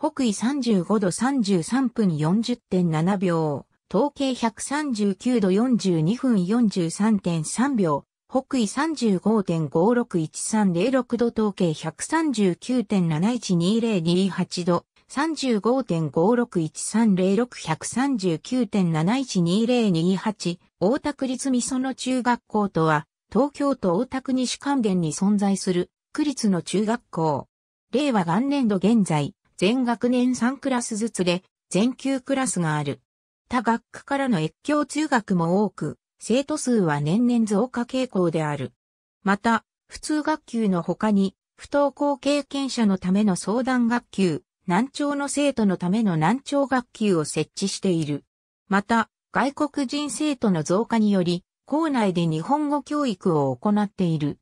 北緯35度33分40.7秒、統計139度42分43.3秒、北緯35.561306度統計139.712028度、35.56130639.712028大田区立美園中学校とは、東京都大田区西関電に存在する区立の中学校。令和元年度現在、全学年3クラスずつで、全級クラスがある。他学区からの越境中学も多く、生徒数は年々増加傾向である。また、普通学級の他に、不登校経験者のための相談学級、難聴の生徒のための難聴学級を設置している。また、外国人生徒の増加により、校内で日本語教育を行っている。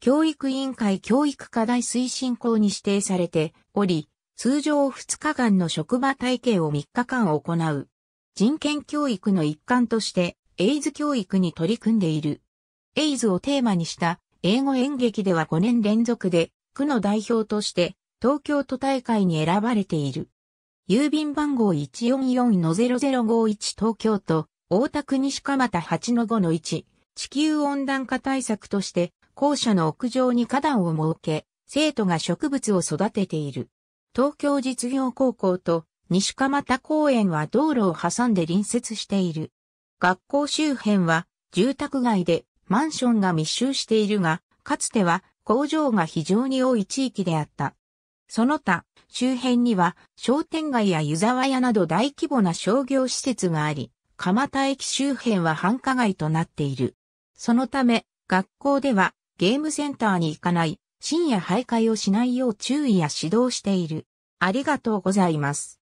教育委員会教育課題推進校に指定されており、通常2日間の職場体系を3日間行う。人権教育の一環として、エイズ教育に取り組んでいる。エイズをテーマにした英語演劇では5年連続で、区の代表として東京都大会に選ばれている。郵便番号144-0051東京都、大田区西蒲田8-5-1、地球温暖化対策として、校舎の屋上に花壇を設け、生徒が植物を育てている。東京実業高校と西蒲田公園は道路を挟んで隣接している。学校周辺は住宅街でマンションが密集しているが、かつては工場が非常に多い地域であった。その他、周辺には商店街や湯沢屋など大規模な商業施設があり、蒲田駅周辺は繁華街となっている。そのため、学校ではゲームセンターに行かない深夜徘徊をしないよう注意や指導している。ありがとうございます。